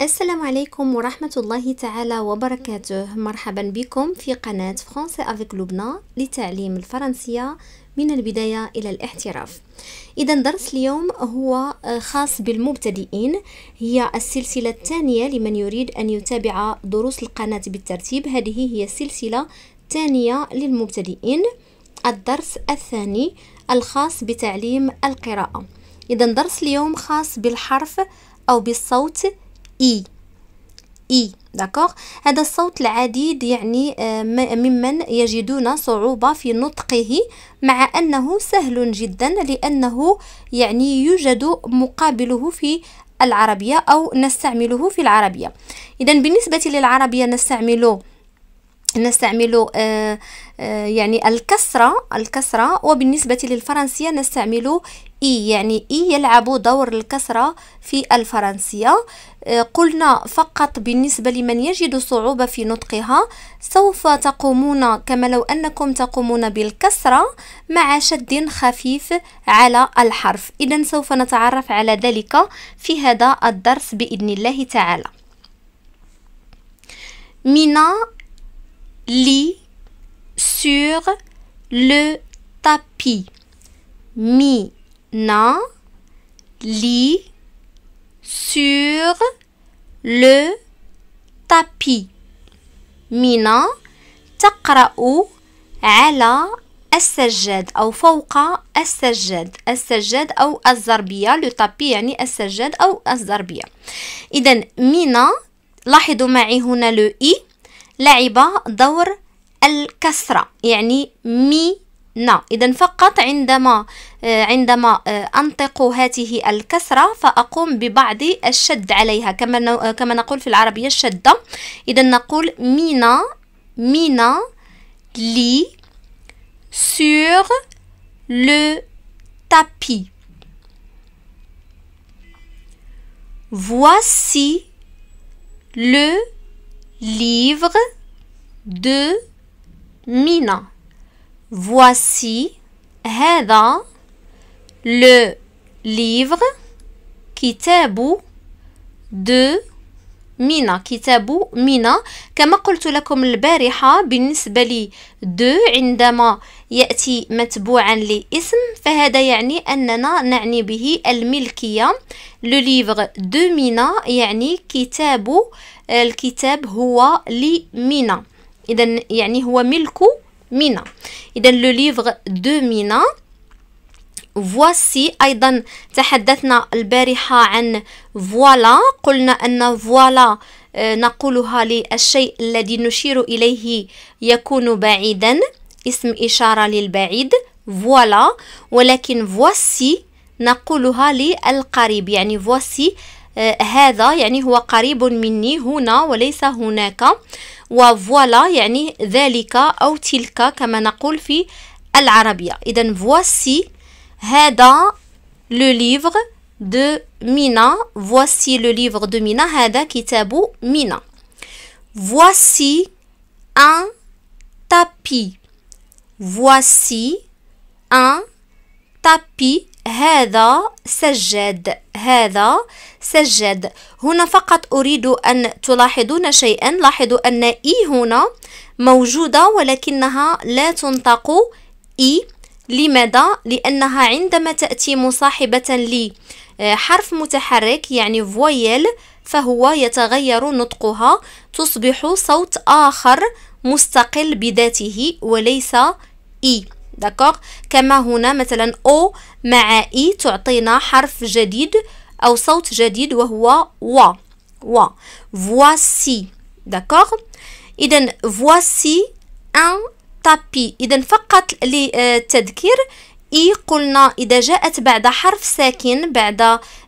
السلام عليكم ورحمة الله تعالى وبركاته مرحبا بكم في قناة فرنسي افيك لبنى لتعليم الفرنسية من البداية إلى الاحتراف إذا درس اليوم هو آه، خاص بالمبتدئين هي السلسلة الثانية لمن يريد أن يتابع دروس القناة بالترتيب هذه هي السلسلة الثانية للمبتدئين الدرس الثاني الخاص بتعليم القراءة إذا درس اليوم خاص بالحرف أو بالصوت إي إي داكوغ هذا الصوت العديد يعني آه، ممن يجدون صعوبة في نطقه مع أنه سهل جدا لأنه يعني يوجد مقابله في العربية أو نستعمله في العربية إذا بالنسبة للعربية نستعمل نستعمل آه، آه، يعني الكسرة الكسرة وبالنسبة للفرنسية نستعمل إي يعني إي يلعب دور الكسرة في الفرنسية آه، قلنا فقط بالنسبة لمن يجد صعوبة في نطقها سوف تقومون كما لو أنكم تقومون بالكسرة مع شد خفيف على الحرف إذا سوف نتعرف على ذلك في هذا الدرس بإذن الله تعالى مينا lit sur le tapis. Mina lit sur le tapis. Mina تقرأ على السجاد أو فوق السجاد السجاد أو الزربية لو يعني السجاد أو الزربية إذا مينا لاحظوا معي هنا لو إي لعب دور الكسرة يعني مي نا إذا فقط عندما آه، عندما آه، أنطق هذه الكسرة فأقوم ببعض الشد عليها كما آه، كما نقول في العربية الشدة إذا نقول مينا مينا لي سور لو تابي Voici le livre de Mina. Voici Heda le livre qui bout de مينا كتاب مينا كما قلت لكم البارحة بالنسبة لي دو عندما يأتي متبوعا لاسم فهذا يعني أننا نعني به الملكية لو ليفغ دو مينا يعني كتاب الكتاب هو لمينا إذا يعني هو ملك مينا إذا لو ليفغ دو مينا voici أيضا تحدثنا البارحة عن فوالا قلنا أن فوالا آه، نقولها للشيء الذي نشير إليه يكون بعيدا اسم إشارة للبعيد فوالا ولكن voici نقولها للقريب يعني voici آه، هذا يعني هو قريب مني هنا وليس هناك وفوالا يعني ذلك أو تلك كما نقول في العربية إذا voici هذا لو ليفغ دو مينا voici لو ليفغ دو مينا هذا كتاب مينا voici un tapis voici un tapis هذا سجاد هذا سجاد هنا فقط أريد أن تلاحظون شيئا لاحظوا أن إي هنا موجودة ولكنها لا تنطق إي لماذا؟ لأنها عندما تأتي مصاحبة لحرف آه، متحرك يعني فويل فهو يتغير نطقها تصبح صوت آخر مستقل بذاته وليس إي داكوغ كما هنا مثلا أو مع إي تعطينا حرف جديد أو صوت جديد وهو وا وا voici داكوغ إذا voici un تابي إذا فقط للتذكير إي قلنا إذا جاءت بعد حرف ساكن بعد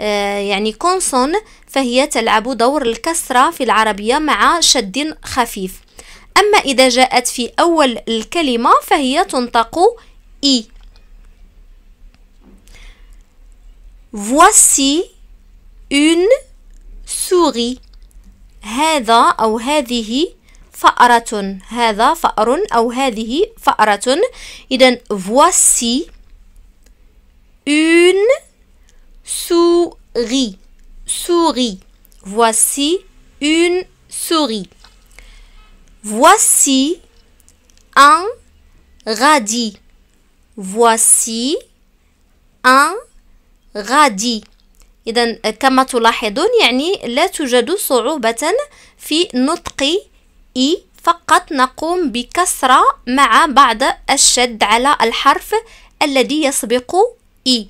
آه، يعني كونسون فهي تلعب دور الكسرة في العربية مع شد خفيف أما إذا جاءت في أول الكلمة فهي تنطق إي Voici une souris هذا أو هذه فأرة هذا فأر أو هذه فأرة إذا voici une souris souris voici une souris voici un radis voici un radis إذا كما تلاحظون يعني لا توجد صعوبة في نطق إي فقط نقوم بكسرة مع بعض الشد على الحرف الذي يسبق إي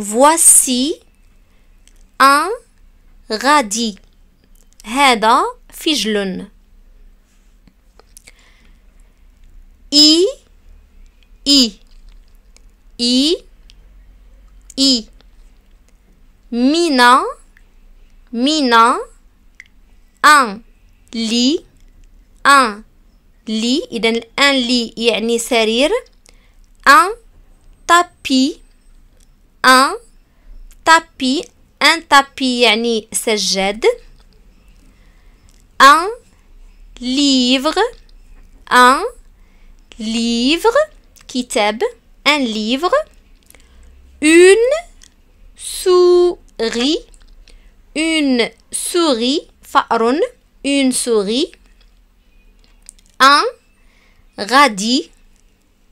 voici un غادي هذا فجل إي إي إي إي مينا مينا أن لي un lit اذا un lit يعني سرير un tapis un tapis un tapis يعني سجاد un livre un livre كتاب un livre une souris une souris فأر une souris un radis,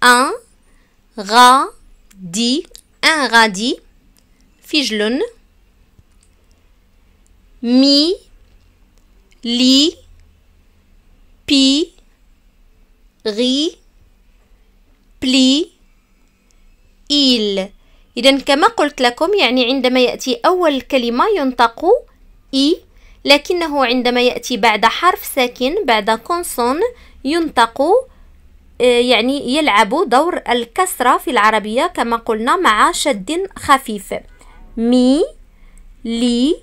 un radis, un radis, fijlun, mi, li, pi, ri, pli, il. إذا كما قلت لكم يعني عندما يأتي أول كلمة ينطق إي لكنه عندما يأتي بعد حرف ساكن بعد كونسون ينطق آه، يعني يلعب دور الكسرة في العربية كما قلنا مع شد خفيف مي لي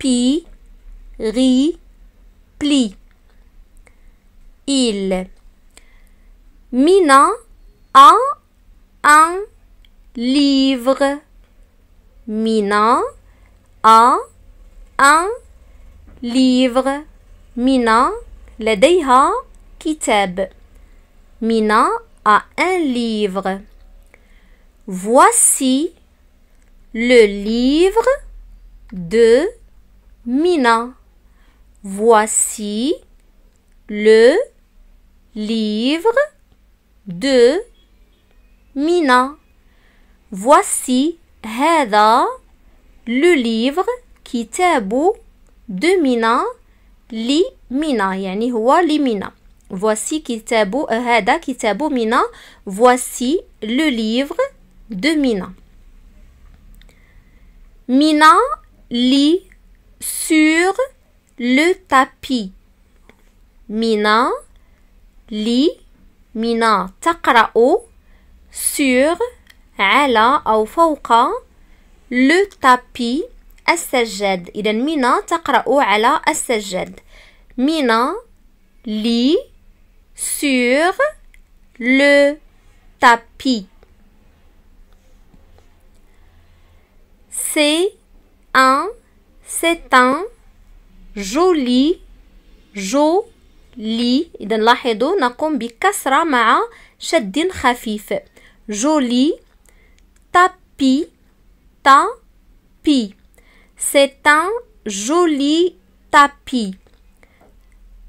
بي غي بلي إل مينا أ أن ليفغ مينا أ أن ليفغ مينا لديها kitab. Mina a un livre. Voici le livre de Mina. Voici le livre de Mina. Voici le livre qui de Mina li Mina huwa li Mina. Voici kitabu euh, hada kitabu Mina. Voici le livre de Mina. Mina lit sur le tapis. Mina lit Mina taqra'u sur ala au le tapis Il est Mina à ala Assajed. Mina lit sur le tapis. C'est un, c'est un joli, joli. إذا لاحظوا نقوم بكسرة مع شد خفيف. Joli, tapis, tapis. C'est un joli tapis.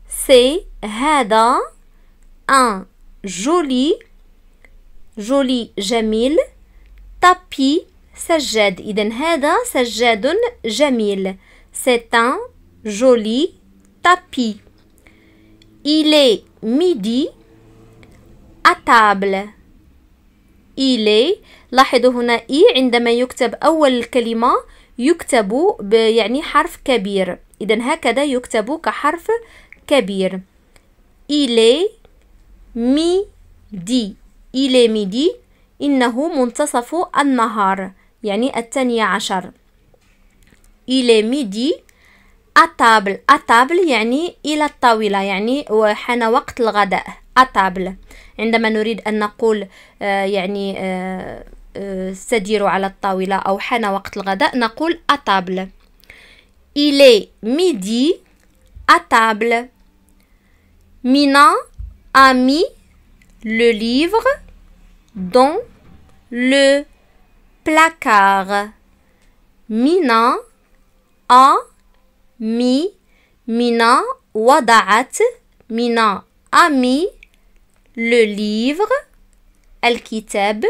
C'est هذا un joli joli جميل tapis سجاد إذا هذا سجاد جميل c'est un joli tapis il est midi à table إلي لاحظوا هنا إي عندما يكتب أول الكلمة يكتب يعني حرف كبير إذا هكذا يكتب كحرف كبير إلي ميدي إلى ميدي إنه منتصف النهار يعني الثانية عشر إلى ميدي أتابل أتابل يعني إلى الطاولة يعني حان وقت الغداء أتابل عندما نريد أن نقول آه، يعني آه، آه، سدير على الطاولة أو حان وقت الغداء نقول أتابل إلي ميدي أتابل مينا a mis le livre dans le placard. Mina a mis, Mina wada'at, Mina a mis le livre, El kitab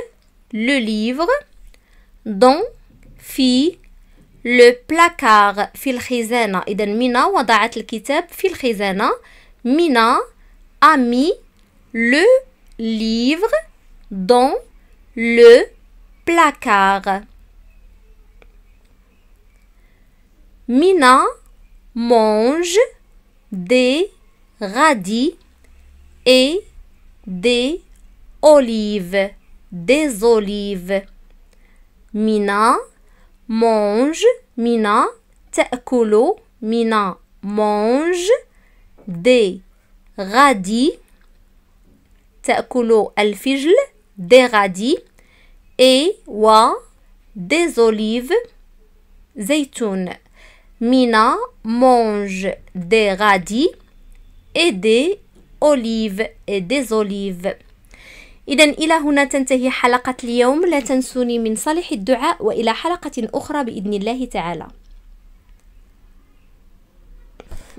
le livre, dans fi le placard, fil khizana. Mina wada'at al-kitab fil khizana. Mina a mis le livre dans le placard. Mina mange des radis et des olives. Des olives. Mina mange, Mina تأكل, Mina mange des غادي تأكل الفجل دي غادي اي و دي زوليف زيتون مينا مونج دي غادي اي دي اوليف اي دي زوليف إذا إلى هنا تنتهي حلقة اليوم لا تنسوني من صالح الدعاء وإلى حلقة أخرى بإذن الله تعالى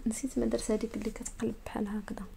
نسيت ما درت هذيك اللي كتقلب بحال هكذا